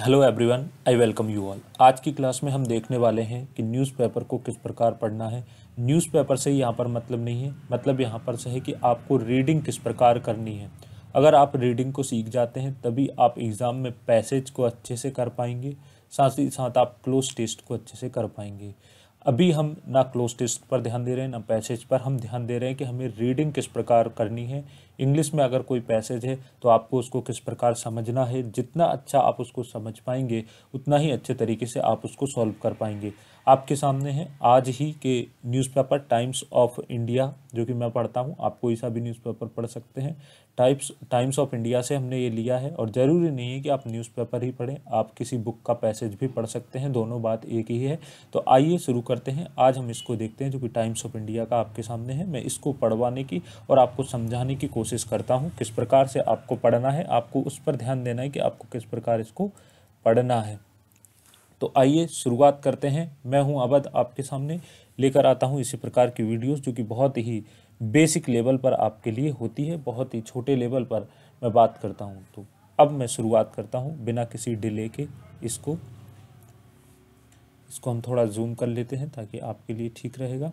hello everyone I welcome you all आज की class में हम देखने वाले हैं कि न्यूज़पेपर को किस प्रकार पढ़ना है न्यूज़पेपर से यहाँ पर मतलब नहीं है मतलब यहाँ पर से है कि आपको रीडिंग किस प्रकार करनी है अगर आप रीडिंग को सीख जाते हैं तभी आप एग्ज़ाम में पैसेज को अच्छे से कर पाएंगे साथ ही साथ आप क्लोज टेस्ट को अच्छे से कर पाएंगे अभी हम ना क्लोज टेस्ट पर ध्यान दे रहे हैं ना पैसेज पर हम ध्यान दे रहे हैं कि हमें रीडिंग किस प्रकार करनी है इंग्लिश में अगर कोई पैसेज है तो आपको उसको किस प्रकार समझना है जितना अच्छा आप उसको समझ पाएंगे उतना ही अच्छे तरीके से आप उसको सॉल्व कर पाएंगे आपके सामने है आज ही के न्यूज़पेपर टाइम्स ऑफ इंडिया जो कि मैं पढ़ता हूँ आप कोई सा भी न्यूज़पेपर पढ़ सकते हैं टाइप्स टाइम्स ऑफ इंडिया से हमने ये लिया है और ज़रूरी नहीं है कि आप न्यूज़पेपर ही पढ़ें आप किसी बुक का पैसेज भी पढ़ सकते हैं दोनों बात एक ही है तो आइए शुरू करते हैं आज हम इसको देखते हैं जो कि टाइम्स ऑफ इंडिया का आपके सामने है मैं इसको पढ़वाने की और आपको समझाने की कोशिश कोशिश करता हूँ किस प्रकार से आपको पढ़ना है आपको उस पर ध्यान देना है कि आपको किस प्रकार इसको पढ़ना है तो आइए शुरुआत करते हैं मैं हूँ अवध आपके सामने लेकर आता हूँ इसी प्रकार की वीडियोस जो कि बहुत ही बेसिक लेवल पर आपके लिए होती है बहुत ही छोटे लेवल पर मैं बात करता हूँ तो अब मैं शुरुआत करता हूँ बिना किसी डिले के इसको इसको हम थोड़ा जूम कर लेते हैं ताकि आपके लिए ठीक रहेगा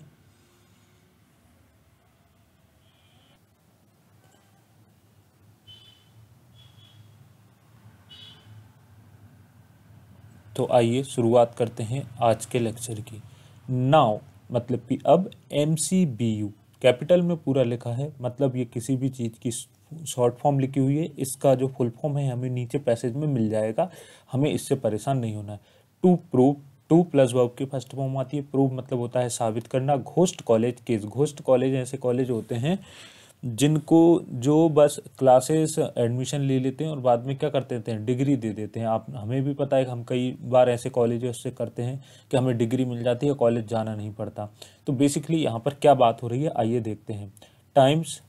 तो आइए शुरुआत करते हैं आज के लेक्चर की नाव मतलब कि अब M C B U capital में पूरा लिखा है मतलब ये किसी भी चीज़ की शॉर्ट फॉर्म लिखी हुई है इसका जो फुल फॉर्म है हमें नीचे पैसेज में मिल जाएगा हमें इससे परेशान नहीं होना है to prove to plus verb की फर्स्ट फॉर्म आती है प्रूव मतलब होता है साबित करना ghost college case ghost college ऐसे कॉलेज होते हैं जिनको जो बस क्लासेस एडमिशन ले लेते हैं और बाद में क्या करते देते हैं डिग्री दे देते हैं आप हमें भी पता है कि हम कई बार ऐसे कॉलेज से करते हैं कि हमें डिग्री मिल जाती है कॉलेज जाना नहीं पड़ता तो बेसिकली यहाँ पर क्या बात हो रही है आइए देखते हैं टाइम्स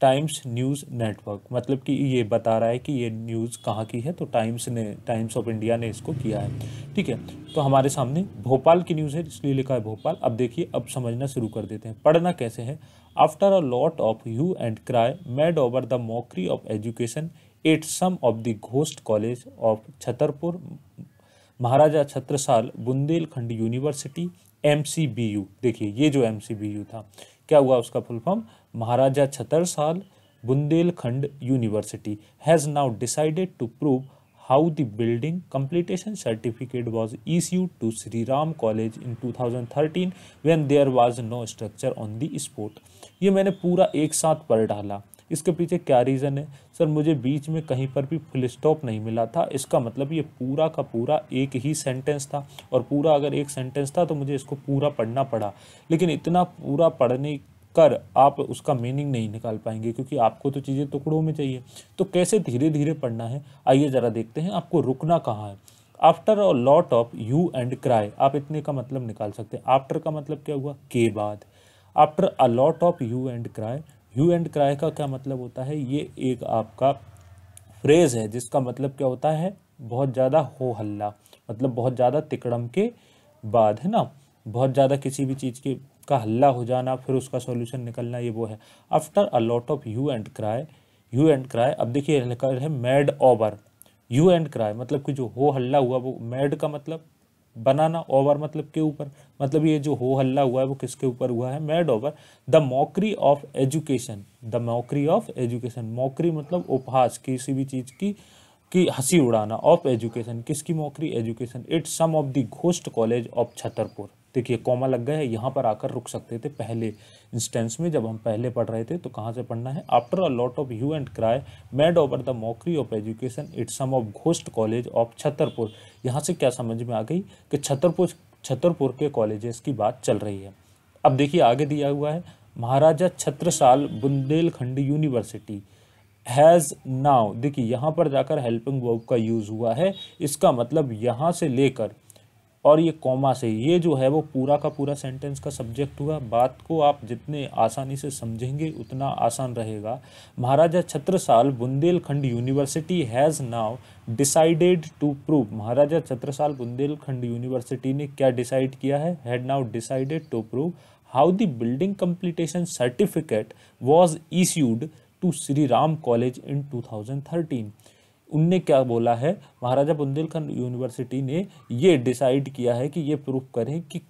टाइम्स न्यूज़ नेटवर्क मतलब कि ये बता रहा है कि ये न्यूज़ कहाँ की है तो टाइम्स ने टाइम्स ऑफ इंडिया ने इसको किया है ठीक है तो हमारे सामने भोपाल की न्यूज़ है इसलिए लिखा है भोपाल अब देखिए अब समझना शुरू कर देते हैं पढ़ना कैसे है after a lot of hue and cry made over the mockery of education at some of the ghost college of Chhatarpur Maharaja Chhatrasal Bundelkhand University M देखिए ये जो एम था क्या हुआ उसका full form Maharaja Chhatrasal Bundelkhand University has now decided to prove how the building completion certificate was issue to Shri Ram College in 2013 thousand thirteen when there was no structure on the spot ये मैंने पूरा एक साथ पढ़ डाला इसके पीछे क्या रीज़न है सर मुझे बीच में कहीं पर भी फुल स्टॉप नहीं मिला था इसका मतलब ये पूरा का पूरा एक ही सेंटेंस था और पूरा अगर एक सेंटेंस था तो मुझे इसको पूरा पढ़ना पड़ा लेकिन इतना पूरा पढ़ने कर आप उसका मीनिंग नहीं निकाल पाएंगे क्योंकि आपको तो चीज़ें टुकड़ों में चाहिए तो कैसे धीरे धीरे पढ़ना है आइए ज़रा देखते हैं आपको रुकना कहाँ है after a lot of hue and cry आप इतने का मतलब निकाल सकते हैं आफ्टर का मतलब क्या हुआ के बाद after a lot of hue and cry hue and cry का क्या मतलब होता है ये एक आपका फ्रेज़ है जिसका मतलब क्या होता है बहुत ज़्यादा हो हल्ला मतलब बहुत ज़्यादा तिकड़म के बाद है ना बहुत ज़्यादा किसी भी चीज़ के उसका हल्ला हो जाना फिर उसका सॉल्यूशन निकलना ये वो है after a lot of hue and cry hue and cry अब देखिए लिखा है made over hue and cry मतलब कि जो हो हल्ला हुआ वो मैड का मतलब बनाना ओवर मतलब के ऊपर मतलब ये जो हो हल्ला हुआ है वो किसके ऊपर हुआ है made over the mockery of education the mockery of education mockery मतलब उपहास किसी भी चीज़ की कि हंसी उड़ाना ऑफ एजुकेशन किसकी mockery education it's some of the ghost college of Chhatarpur देखिए कॉमा लग गया है यहाँ पर आकर रुक सकते थे पहले इंस्टेंस में जब हम पहले पढ़ रहे थे तो कहाँ से पढ़ना है after a lot of hue and cry made over the mockery of education it some of ghost college of Chhatarpur यहाँ से क्या समझ में आ गई कि छतरपुर छतरपुर के कॉलेजेस की बात चल रही है अब देखिए आगे दिया हुआ है Maharaja Chhatrasal Bundelkhand University has now देखिए यहाँ पर जाकर हेल्पिंग वर्ब का यूज़ हुआ है इसका मतलब यहाँ से लेकर और ये कॉमा से ये जो है वो पूरा का पूरा सेंटेंस का सब्जेक्ट हुआ बात को आप जितने आसानी से समझेंगे उतना आसान रहेगा Maharaja Chhatrasal Bundelkhand University has now decided to prove Maharaja Chhatrasal Bundelkhand University ने क्या डिसाइड किया है had now decided to prove how the building completion certificate was issued to Shri Ram College in two उनने क्या बोला है महाराजा बुंदेलखंड यूनिवर्सिटी ने ये डिसाइड किया है कि ये प्रूफ करें कि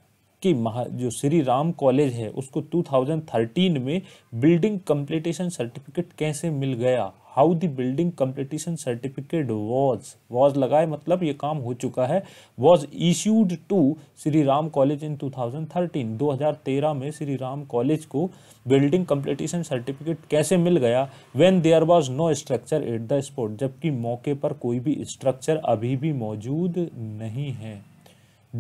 कि महा जो श्री राम कॉलेज है उसको 2013 में बिल्डिंग कंप्लीटेशन सर्टिफिकेट कैसे मिल गया how the building competition certificate was was लगाए मतलब ये काम हो चुका है was issued to Shri Ram College in 2013 2013 में श्री राम कॉलेज को बिल्डिंग कम्पटिशन सर्टिफिकेट कैसे मिल गया when there was no structure at the spot जबकि मौके पर कोई भी स्ट्रक्चर अभी भी मौजूद नहीं है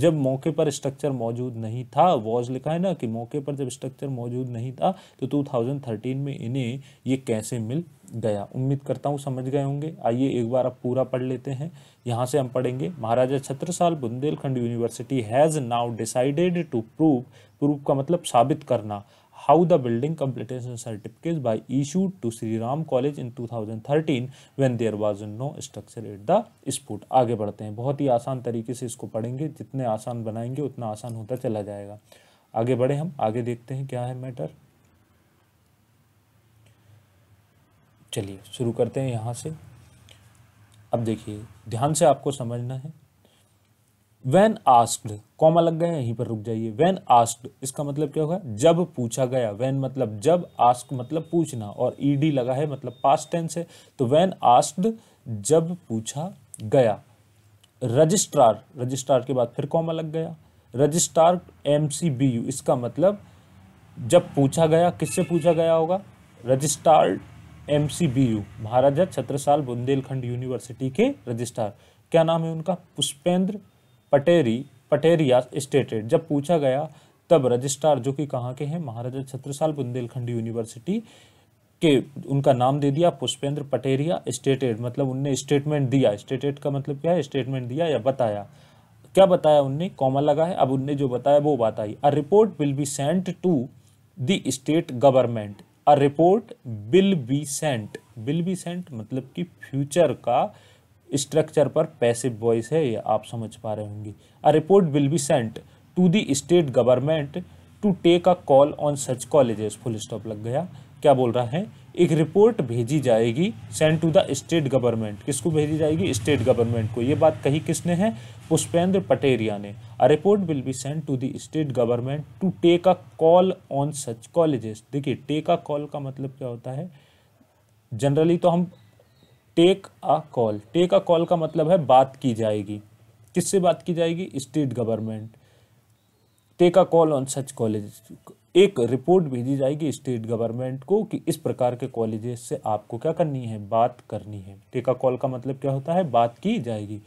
जब मौके पर स्ट्रक्चर मौजूद नहीं था वॉज लिखा है ना कि मौके पर जब स्ट्रक्चर मौजूद नहीं था तो 2013 में इन्हें ये कैसे मिल गया उम्मीद करता हूँ समझ गए होंगे आइए एक बार आप पूरा पढ़ लेते हैं यहाँ से हम पढ़ेंगे Maharaja Chhatrasal Bundelkhand University has now decided to prove prove का मतलब साबित करना how the building the certificate by certificates to Shri Ram College in two thousand thirteen when there was no structure at the spot आगे बढ़ते हैं बहुत ही आसान तरीके से इसको पढ़ेंगे जितने आसान बनाएंगे उतना आसान होता चला जाएगा आगे बढ़े हम आगे देखते हैं क्या है मैटर चलिए शुरू करते हैं यहाँ से अब देखिए ध्यान से आपको समझना है वैन आस्क्ड कॉमा लग गया यहीं पर रुक जाइए वैन आस्क्ड इसका मतलब क्या होगा जब पूछा गया वैन मतलब जब आस्क मतलब पूछना और ईडी लगा है मतलब पास्ट टेंस है तो वैन आस्क्ड जब पूछा गया रजिस्ट्रार रजिस्ट्रार के बाद फिर कॉमा लग गया registrar M C B U इसका मतलब जब पूछा गया किससे पूछा गया होगा registrar M C B U Maharaja Chhatrasal Bundelkhand University के रजिस्ट्रार क्या नाम है उनका पुष्पेंद्र पटेरी पटेरिया स्टेटेड जब पूछा गया तब रजिस्ट्रार जो कि कहाँ के हैं महाराजा छत्रसाल बुंदेलखंड यूनिवर्सिटी के उनका नाम दे दिया पुष्पेंद्र पटेरिया स्टेटेड मतलब उनने स्टेटमेंट दिया स्टेटेड का मतलब क्या है स्टेटमेंट दिया या बताया क्या बताया उनने कॉमन लगा है अब उनने जो बताया वो बात आई a report will be sent to the state government a report will be sent will be sent मतलब कि फ्यूचर का स्ट्रक्चर पर पैसिव वॉइस है ये आप समझ पा रहे होंगे a report will be sent to the state government to take a call on such colleges full stop लग गया क्या बोल रहा है एक रिपोर्ट भेजी जाएगी send to the state government किसको भेजी जाएगी स्टेट गवर्नमेंट को ये बात कही किसने है पुष्पेंद्र पटेरिया ने a report will be send to the state government to take a call on such colleges देखिए टेक अ कॉल का मतलब क्या होता है जनरली तो हम take a call take a call का मतलब है बात की जाएगी किससे बात की जाएगी state government take a call on such college एक रिपोर्ट भेजी जाएगी स्टेट गवर्नमेंट को कि इस प्रकार के कॉलेजेस से आपको क्या करनी है बात करनी है टेक अ कॉल का मतलब क्या होता है बात की जाएगी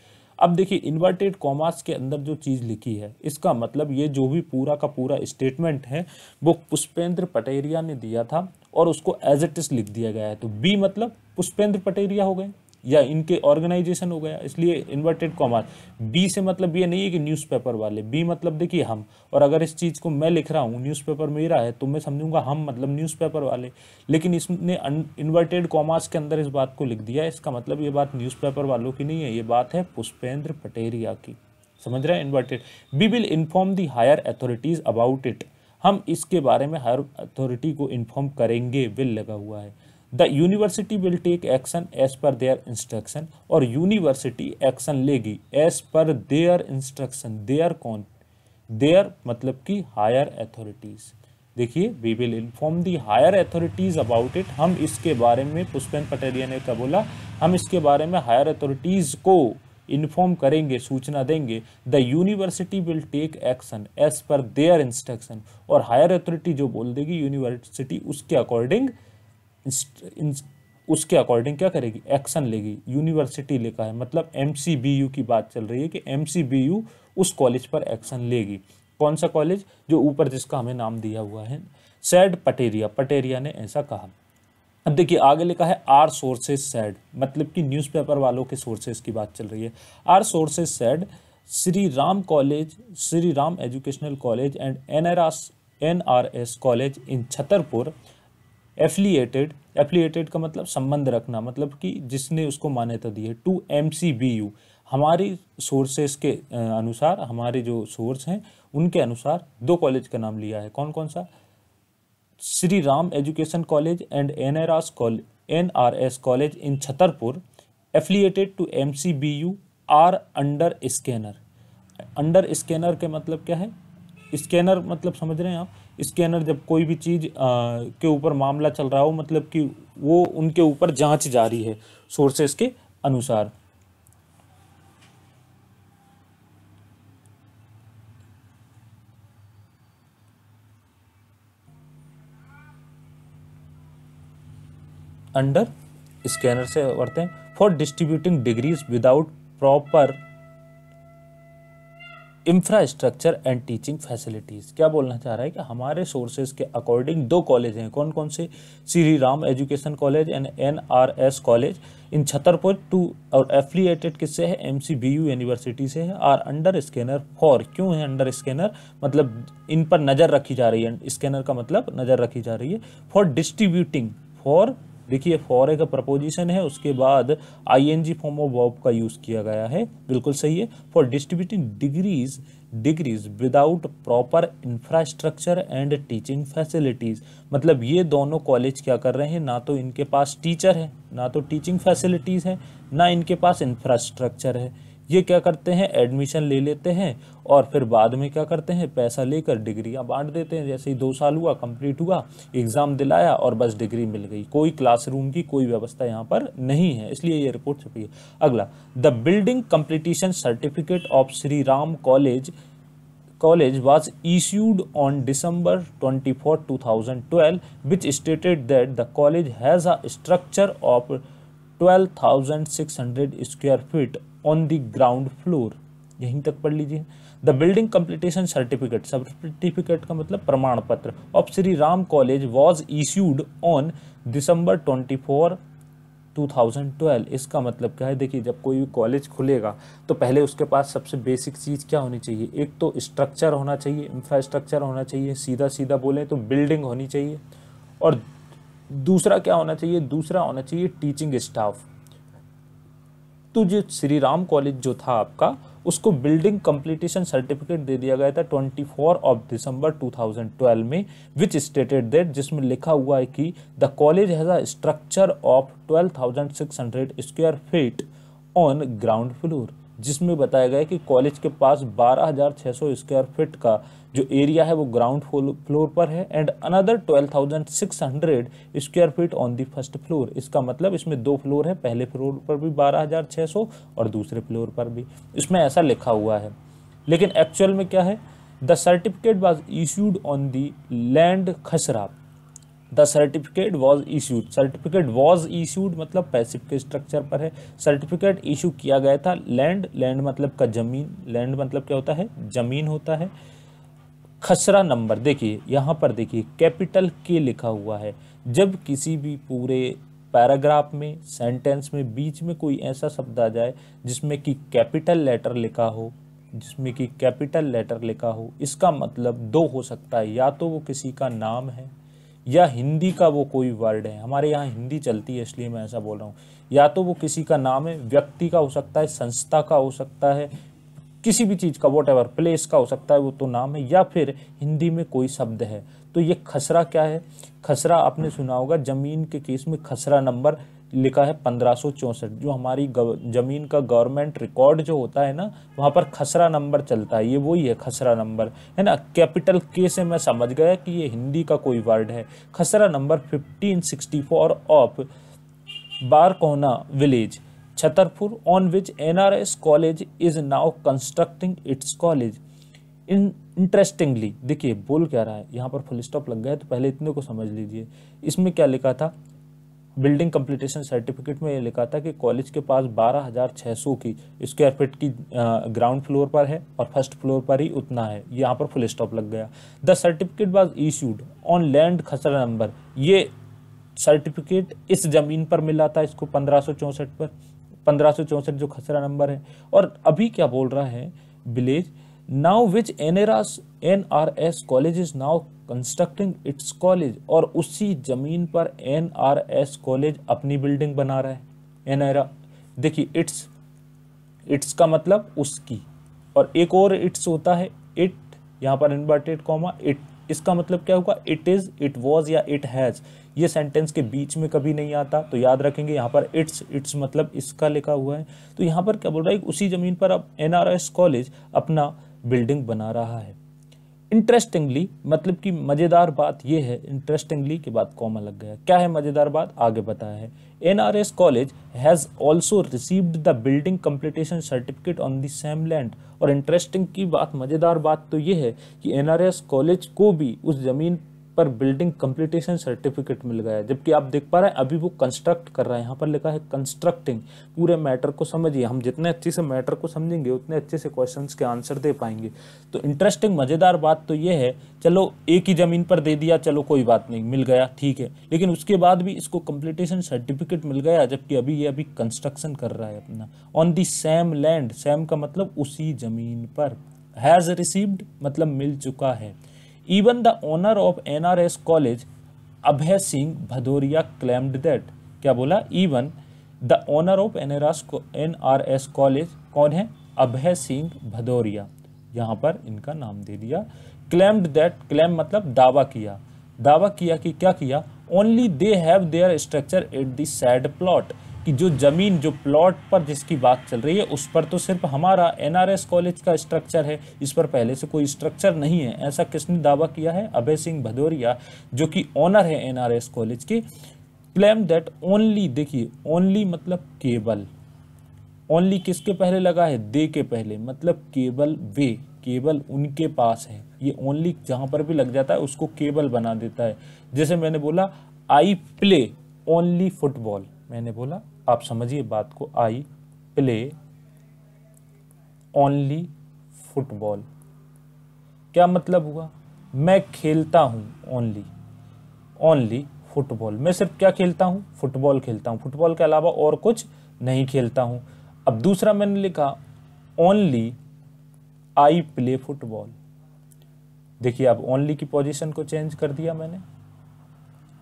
अब देखिए इन्वर्टेड कॉमर्स के अंदर जो चीज़ लिखी है इसका मतलब ये जो भी पूरा का पूरा स्टेटमेंट है वो पुष्पेंद्र पटेरिया ने दिया था और उसको एज एट इज लिख दिया गया है तो बी मतलब पुष्पेंद्र पटेरिया हो गए या इनके ऑर्गेनाइजेशन हो गया इसलिए इन्वर्टेड कॉमर बी से मतलब ये नहीं है कि न्यूज़पेपर वाले बी मतलब देखिए हम और अगर इस चीज़ को मैं लिख रहा हूँ न्यूज़पेपर मेरा है तो मैं समझूंगा हम मतलब न्यूज़पेपर वाले लेकिन इसने इन्वर्टेड कॉमर्स के अंदर इस बात को लिख दिया इसका मतलब ये बात न्यूज़पेपर वालों की नहीं है ये बात है पुष्पेंद्र पटेरिया की समझ रहे हैं inverted we will inform the higher authorities about it हम इसके बारे में हर अथॉरिटी को इन्फॉर्म करेंगे विल लगा हुआ है the university will take action as per their instruction और यूनिवर्सिटी एक्शन लेगी as per their instruction their कौन देयर मतलब कि हायर अथॉरिटीज़ देखिए we will inform the higher authorities about it हम इसके बारे में पुष्पेन पटेलिया ने क्या बोला हम इसके बारे में हायर अथॉरिटीज़ को इन्फॉर्म करेंगे सूचना देंगे the university will take action as per their instruction और हायर अथॉरिटी जो बोल देगी यूनिवर्सिटी उसके अकॉर्डिंग उसके अकॉर्डिंग क्या करेगी एक्शन लेगी यूनिवर्सिटी लेकर है मतलब एम की बात चल रही है कि एम उस कॉलेज पर एक्शन लेगी कौन सा कॉलेज जो ऊपर जिसका हमें नाम दिया हुआ है सैड पटेरिया पटेरिया ने ऐसा कहा अब देखिए आगे लिखा है आर सोर्सेज सेड मतलब कि न्यूज़पेपर वालों के सोर्सेज की बात चल रही है our sources said Shri Ram College Shri Ram Educational College and N R S N R S College in Chhatarpur affiliated affiliated का मतलब संबंध रखना मतलब कि जिसने उसको मान्यता दी है to M C B U हमारी सोर्सेज के अनुसार हमारे जो सोर्स हैं उनके अनुसार दो कॉलेज का नाम लिया है कौन कौन सा Shri Ram Education College and N R S College N R S College in Chhatarpur affiliated to M C B U are under scanner under scanner के मतलब क्या है स्कैनर मतलब समझ रहे हैं आप स्कैनर जब कोई भी चीज़ के ऊपर मामला चल रहा हो मतलब कि वो उनके ऊपर जांच जारी है सोर्सेस के अनुसार अंडर स्कैनर से करते हैं for distributing degrees without proper infrastructure and teaching facilities क्या बोलना चाह रहा है कि हमारे सोर्सेज के अकॉर्डिंग दो कॉलेज हैं कौन कौन से Shri Ram Education College and N R S College in Chhatarpur to और एफिलियटेड किससे है M C B U university से है आर अंडर स्कैनर फॉर क्यों है अंडर स्कैनर मतलब इन पर नज़र रखी जा रही है स्कैनर का मतलब नज़र रखी जा रही है फॉर डिस्ट्रीब्यूटिंग फॉर देखिए फॉरे का प्रपोजिशन है उसके बाद आईएनजी फॉर्म ऑफ वर्ब का यूज़ किया गया है बिल्कुल सही है for distributing degrees degrees without proper infrastructure and teaching facilities मतलब ये दोनों कॉलेज क्या कर रहे हैं ना तो इनके पास टीचर है ना तो टीचिंग फैसिलिटीज़ है ना इनके पास इंफ्रास्ट्रक्चर है ये क्या करते हैं एडमिशन ले लेते हैं और फिर बाद में क्या करते हैं पैसा लेकर डिग्रियां बांट देते हैं जैसे ही दो साल हुआ कंप्लीट हुआ एग्ज़ाम दिलाया और बस डिग्री मिल गई कोई क्लासरूम की कोई व्यवस्था यहाँ पर नहीं है इसलिए ये रिपोर्ट छपी है अगला the building completion certificate of Shri Ram College college issued on four two thousand twelve which stated that the college has a structure of twelve thousand six hundred square feet on the ground floor यहीं तक पढ़ लीजिए the building completion certificate certificate का मतलब प्रमाण पत्र of Shri Ram College was issued on December twenty four 2012 इसका मतलब क्या है देखिए जब कोई भी कॉलेज खुलेगा तो पहले उसके पास सबसे बेसिक चीज़ क्या होनी चाहिए एक तो स्ट्रक्चर होना चाहिए इंफ्रास्ट्रक्चर होना चाहिए सीधा सीधा बोलें तो बिल्डिंग होनी चाहिए और दूसरा क्या होना चाहिए दूसरा होना चाहिए टीचिंग स्टाफ तो जो श्री राम कॉलेज जो था आपका उसको बिल्डिंग कंप्लीटेशन सर्टिफिकेट दे दिया गया था 24 ऑफ दिसंबर 2012 में विच स्टेटेड दैट जिसमें लिखा हुआ है कि the college has a structure of 12,600 square feet on ground floor जिसमें बताया गया कि कॉलेज के पास 12,600 स्क्वायर फीट का जो एरिया है वो ग्राउंड फ्लोर पर है and another 12,600 square feet on the first floor इसका मतलब इसमें दो फ्लोर है पहले फ्लोर पर भी 12,600 और दूसरे फ्लोर पर भी इसमें ऐसा लिखा हुआ है लेकिन एक्चुअल में क्या है the certificate was issued on the land khasra the certificate was issued certificate was issued मतलब पैसिव के स्ट्रक्चर पर है सर्टिफिकेट इशू किया गया था लैंड लैंड मतलब का जमीन लैंड मतलब क्या होता है जमीन होता है खसरा नंबर देखिए यहाँ पर देखिए कैपिटल के लिखा हुआ है जब किसी भी पूरे पैराग्राफ में सेंटेंस में बीच में कोई ऐसा शब्द आ जाए जिसमें कि कैपिटल लेटर लिखा हो जिसमें कि कैपिटल लेटर लिखा हो इसका मतलब दो हो सकता है या तो वो किसी का नाम है या हिंदी का वो कोई वर्ड है हमारे यहाँ हिंदी चलती है इसलिए मैं ऐसा बोल रहा हूँ या तो वो किसी का नाम है व्यक्ति का हो सकता है संस्था का हो सकता है किसी भी चीज़ का वॉट एवर प्लेस का हो सकता है वो तो नाम है या फिर हिंदी में कोई शब्द है तो ये खसरा क्या है खसरा आपने सुना होगा जमीन के केस में खसरा नंबर लिखा है पंद्रह जो हमारी ज़मीन का गवर्नमेंट रिकॉर्ड जो होता है ना वहाँ पर खसरा नंबर चलता है ये वही है खसरा नंबर है ना कैपिटल के से मैं समझ गया कि ये हिंदी का कोई वर्ड है khasra number 1564 of Barkona village Chhatarpur on which NRS college is now constructing its college in interestingly देखिए बोल क्या रहा है यहाँ पर फुल स्टॉप लग गया तो पहले इतने को समझ लीजिए इसमें क्या लिखा था बिल्डिंग कम्प्लीटेशन सर्टिफिकेट में ये लिखा था कि कॉलेज के पास 12,600 की स्क्वायर फीट की ग्राउंड फ्लोर पर है और फर्स्ट फ्लोर पर ही उतना है यहाँ पर फुल स्टॉप लग गया the certificate was issued on land khasra number ये सर्टिफिकेट इस ज़मीन पर मिला था इसको पंद्रह पर पंद्रह जो खसरा नंबर है और अभी क्या बोल रहा है village which now N R S college is now constructing its college और उसी ज़मीन पर एन आर एस कॉलेज अपनी बिल्डिंग बना रहा है एन आर देखिए इट्स इट्स का मतलब उसकी और एक और इट्स होता है इट यहाँ पर इन्वर्टेड कॉमा इट इसका मतलब क्या होगा इट इज़ इट वॉज या इट हैज़ ये सेंटेंस के बीच में कभी नहीं आता तो याद रखेंगे यहाँ पर इट्स इट्स मतलब इसका लिखा हुआ है तो यहाँ पर क्या बोल रहा है उसी ज़मीन पर अब एन कॉलेज अपना बिल्डिंग बना रहा है इंटरेस्टिंगली मतलब कि मज़ेदार बात यह है इंटरेस्टिंगली के बाद कॉमा लग गया क्या है मज़ेदार बात आगे बताया है NRS college has also received the building completion certificate on the same land और इंटरेस्टिंग की बात मज़ेदार बात तो यह है कि एनआरएस कॉलेज को भी उस ज़मीन पर बिल्डिंग कंप्लीटेशन सर्टिफिकेट मिल गया है जबकि आप देख पा रहे हैं अभी वो कंस्ट्रक्ट कर रहा है यहाँ पर लिखा है कंस्ट्रक्टिंग पूरे मैटर को समझिए हम जितने अच्छे से मैटर को समझेंगे उतने अच्छे से क्वेश्चन के आंसर दे पाएंगे तो इंटरेस्टिंग मज़ेदार बात तो ये है चलो एक ही ज़मीन पर दे दिया चलो कोई बात नहीं मिल गया ठीक है लेकिन उसके बाद भी इसको कंप्लीटेशन सर्टिफिकेट मिल गया जबकि अभी ये अभी कंस्ट्रक्शन कर रहा है अपना on the same land same का मतलब उसी ज़मीन पर हैज़ रिसीव्ड मतलब मिल चुका है owner of N R S college Abhay Singh Bhadauria claimed that क्या बोला even the owner of N R S college कौन है अभय सिंह भदौरिया यहाँ पर इनका नाम दे दिया क्लेम्ड दैट क्लेम मतलब दावा किया दावा किया कि क्या किया only they have their structure at the said plot कि जो ज़मीन जो प्लॉट पर जिसकी बात चल रही है उस पर तो सिर्फ हमारा एनआरएस कॉलेज का स्ट्रक्चर है इस पर पहले से कोई स्ट्रक्चर नहीं है ऐसा किसने दावा किया है अभय सिंह भदौरिया जो कि ऑनर है एनआरएस कॉलेज के क्लेम दैट ओनली देखिए ओनली मतलब केबल ओनली किसके पहले लगा है दे के पहले मतलब केबल वे केबल उनके पास है ये ओनली जहाँ पर भी लग जाता है उसको केबल बना देता है जैसे मैंने बोला आई प्ले ओनली फुटबॉल मैंने बोला आप समझिए बात को आई प्ले ओनली फुटबॉल क्या मतलब हुआ मैं खेलता हूँ ओनली ओनली फुटबॉल मैं सिर्फ क्या खेलता हूँ फुटबॉल खेलता हूँ फुटबॉल के अलावा और कुछ नहीं खेलता हूँ अब दूसरा मैंने लिखा ओनली आई प्ले फुटबॉल देखिए अब ओनली की पोजीशन को चेंज कर दिया मैंने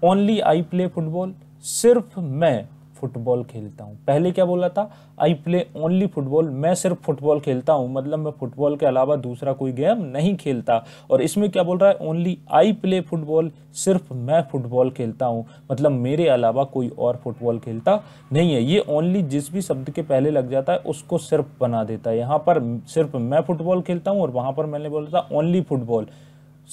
ओनली आई प्ले फुटबॉल सिर्फ मैं फुटबॉल खेलता हूँ पहले क्या बोला था आई प्ले ओनली फुटबॉल मैं सिर्फ फुटबॉल खेलता हूँ मतलब मैं फुटबॉल के अलावा दूसरा कोई गेम नहीं खेलता और इसमें क्या बोल रहा है ओनली आई प्ले फुटबॉल सिर्फ मैं फुटबॉल खेलता हूँ मतलब मेरे अलावा कोई और फुटबॉल खेलता नहीं है ये ओनली जिस भी शब्द के पहले लग जाता है उसको सिर्फ बना देता है यहाँ पर सिर्फ मैं फुटबॉल खेलता हूँ और वहाँ पर मैंने बोला था ओनली फुटबॉल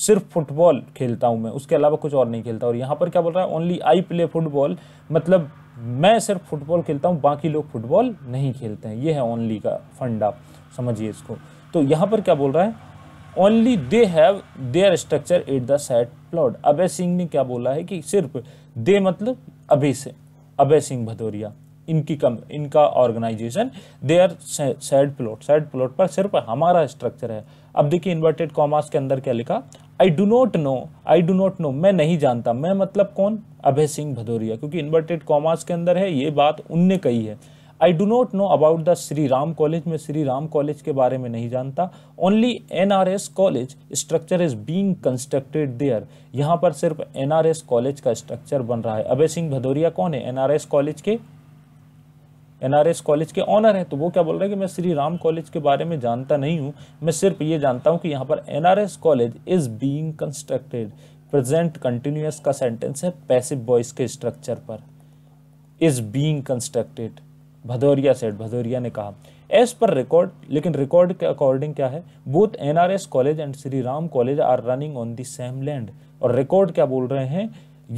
सिर्फ फुटबॉल खेलता हूँ मैं उसके अलावा कुछ और नहीं खेलता और यहाँ पर क्या बोल रहा है ओनली आई प्ले फुटबॉल मतलब मैं सिर्फ फुटबॉल खेलता हूँ बाकी लोग फुटबॉल नहीं खेलते हैं ये है ओनली का फंड आप समझिए इसको तो यहाँ पर क्या बोल रहा है only they have their structure at the said plot Abhay Singh ने क्या बोला है कि सिर्फ दे मतलब अभय से अभय सिंह भदौरिया इनकी कम इनका organization they are said plot said plot पर सिर्फ हमारा स्ट्रक्चर है अब देखिए इन्वर्टेड कॉमर्स के अंदर क्या लिखा I do not know I do not know मैं नहीं जानता मैं मतलब कौन अभय सिंह भदौरिया क्योंकि इन्वर्टेड कॉमर्स के अंदर है ये बात उनने कही है I do not know about the Shri Ram college में श्री राम कॉलेज के बारे में नहीं जानता only N R S college structure is being constructed there यहाँ पर सिर्फ एन आर एस कॉलेज का स्ट्रक्चर बन रहा है अभय सिंह भदौरिया कौन है एन आर एस कॉलेज के एनआरएस कॉलेज के ऑनर हैं तो वो क्या बोल रहे हैं कि मैं श्री राम कॉलेज के बारे में जानता नहीं हूँ मैं सिर्फ ये जानता हूँ कि यहाँ पर NRS college is being constructed present continuous का सेंटेंस है पैसिव वॉइस के स्ट्रक्चर पर is being constructed Bhadauria said Bhadauria ने कहा एज पर रिकॉर्ड लेकिन रिकॉर्ड के अकॉर्डिंग क्या है both NRS college and Shri Ram college are running on the same land और रिकॉर्ड क्या बोल रहे हैं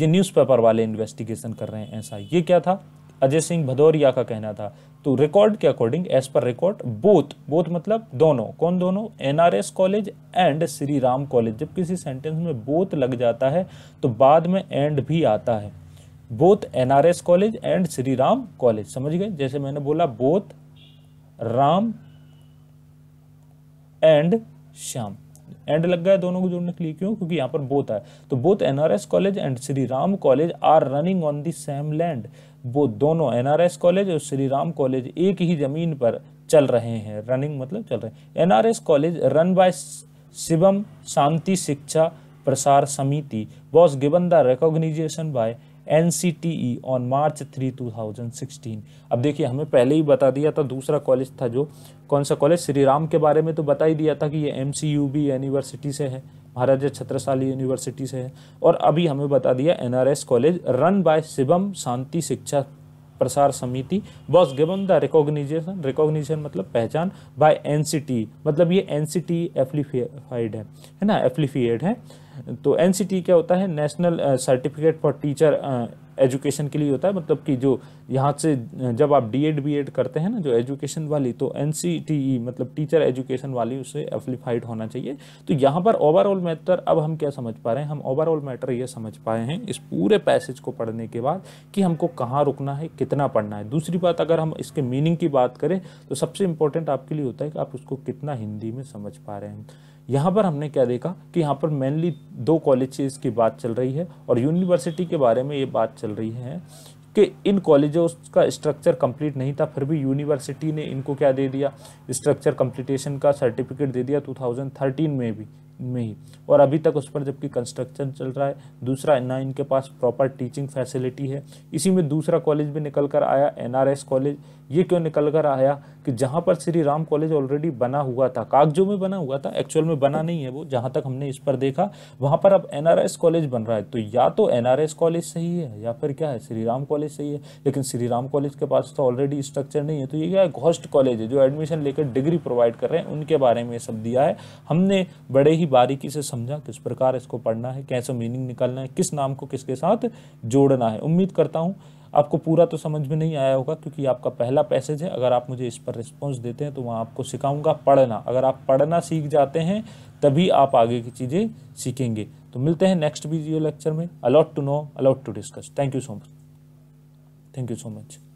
ये न्यूज़पेपर वाले इन्वेस्टिगेशन कर रहे हैं ऐसा ये क्या था अजय सिंह भदौरिया का कहना था तो रिकॉर्ड के according as per record both both मतलब दोनों कौन दोनों NRS college and Shri Ram college जब किसी सेंटेंस में बोथ लग जाता है तो बाद में एंड भी आता है both NRS college and Shri Ram college समझ गए जैसे मैंने बोला both Ram and Shyam and लग गया दोनों को जोड़ने के लिए क्यों क्योंकि यहां पर बोथ है तो both NRS college and Shri Ram college are running on the same land वो दोनों एनआरएस कॉलेज और श्री राम कॉलेज एक ही ज़मीन पर चल रहे हैं रनिंग मतलब चल रहे हैं NRS college run by Shivam Shanti Shiksha Prasar Samiti was given the recognition by N C T E on March three two thousand sixteen अब देखिए हमें पहले ही बता दिया था दूसरा कॉलेज था जो कौन सा कॉलेज श्री राम के बारे में तो बता ही दिया था कि ये M C U B university से है महाराजा छत्रशाली यूनिवर्सिटी से है और अभी हमें बता दिया NRS college run by Shivam Shanti Shiksha Prasar Samiti was given the recognition recognition मतलब पहचान बाय एन मतलब ये एन सी है है ना एप्लीफिएड है तो एन क्या होता है national certificate for teacher education के लिए होता है मतलब कि जो यहाँ से जब आप डी एड बी एड करते हैं ना जो एजुकेशन वाली तो एन e, मतलब टीचर एजुकेशन वाली उसे एप्लीफाइड होना चाहिए तो यहाँ पर ओवरऑल मैटर अब हम क्या समझ पा रहे हैं हम ओवरऑल मैटर ये समझ पाए हैं इस पूरे पैसेज को पढ़ने के बाद कि हमको कहाँ रुकना है कितना पढ़ना है दूसरी बात अगर हम इसके मीनिंग की बात करें तो सबसे इम्पोर्टेंट आपके लिए होता है कि आप उसको कितना हिंदी में समझ पा रहे हैं यहाँ पर हमने क्या देखा कि यहाँ पर मेनली दो कॉलेजेस की बात चल रही है और यूनिवर्सिटी के बारे में ये बात चल रही है कि इन कॉलेजों का स्ट्रक्चर कंप्लीट नहीं था फिर भी यूनिवर्सिटी ने इनको क्या दे दिया स्ट्रक्चर कंप्लीटेशन का सर्टिफिकेट दे दिया 2013 में भी में ही और अभी तक उस पर जबकि कंस्ट्रक्शन चल रहा है दूसरा ना इनके पास प्रॉपर टीचिंग फैसिलिटी है इसी में दूसरा कॉलेज भी निकल कर आया एनआरएस कॉलेज ये क्यों निकल कर आया कि जहाँ पर श्री राम कॉलेज ऑलरेडी बना हुआ था कागजों में बना हुआ था एक्चुअल में बना नहीं है वो जहाँ तक हमने इस पर देखा वहाँ पर अब एनआरएस कॉलेज बन रहा है तो या तो एनआरएस कॉलेज सही है या फिर क्या है श्री राम कॉलेज सही है लेकिन श्री राम कॉलेज के पास तो ऑलरेडी स्ट्रक्चर नहीं है तो ये क्या है घोस्ट कॉलेज है जो एडमिशन लेकर डिग्री प्रोवाइड कर रहे हैं उनके बारे में सब दिया है हमने बड़े ही बारीकी से समझा किस प्रकार इसको पढ़ना है कैसे मीनिंग निकालना है किस नाम को किसके साथ जोड़ना है उम्मीद करता हूँ आपको पूरा तो समझ में नहीं आया होगा क्योंकि आपका पहला पैसेज है अगर आप मुझे इस पर रिस्पॉन्स देते हैं तो वहाँ आपको सिखाऊंगा पढ़ना अगर आप पढ़ना सीख जाते हैं तभी आप आगे की चीज़ें सीखेंगे तो मिलते हैं नेक्स्ट वीडियो लेक्चर में a lot to know a lot to discuss thank you so much thank you so much